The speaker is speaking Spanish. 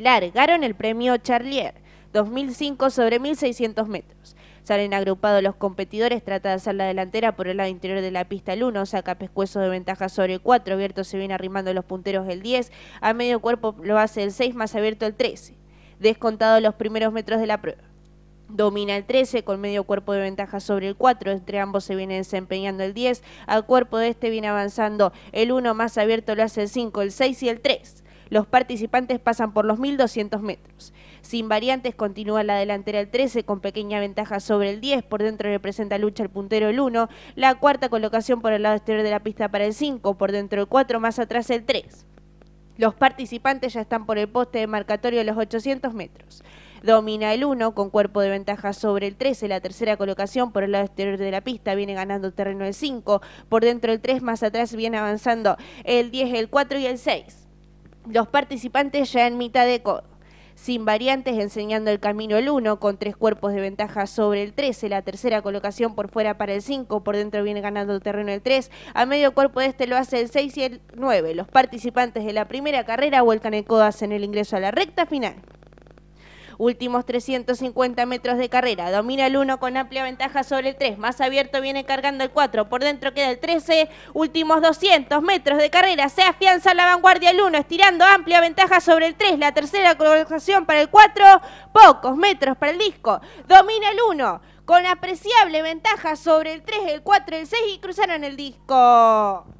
largaron el premio Charlier 2005 sobre 1600 metros. Salen agrupados los competidores, trata de hacer la delantera por el lado interior de la pista el 1, saca pescuezos de ventaja sobre el 4, abierto se viene arrimando los punteros el 10, a medio cuerpo lo hace el 6, más abierto el 13. Descontado los primeros metros de la prueba. Domina el 13 con medio cuerpo de ventaja sobre el 4, entre ambos se viene desempeñando el 10, al cuerpo de este viene avanzando el 1, más abierto lo hace el 5, el 6 y el 3. Los participantes pasan por los 1.200 metros. Sin variantes continúa la delantera el 13 con pequeña ventaja sobre el 10. Por dentro representa lucha el puntero el 1. La cuarta colocación por el lado exterior de la pista para el 5. Por dentro el 4. Más atrás el 3. Los participantes ya están por el poste de marcatorio de los 800 metros. Domina el 1 con cuerpo de ventaja sobre el 13. La tercera colocación por el lado exterior de la pista viene ganando terreno el 5. Por dentro el 3, más atrás viene avanzando el 10, el 4 y el 6. Los participantes ya en mitad de sin variantes, enseñando el camino el 1, con tres cuerpos de ventaja sobre el 13, la tercera colocación por fuera para el 5, por dentro viene ganando el terreno el 3, a medio cuerpo de este lo hace el 6 y el 9. Los participantes de la primera carrera vuelcan el codo en el ingreso a la recta final. Últimos 350 metros de carrera. Domina el 1 con amplia ventaja sobre el 3. Más abierto viene cargando el 4. Por dentro queda el 13. Últimos 200 metros de carrera. Se afianza la vanguardia el 1. Estirando amplia ventaja sobre el 3. La tercera colocación para el 4. Pocos metros para el disco. Domina el 1 con apreciable ventaja sobre el 3, el 4, el 6 y cruzaron el disco.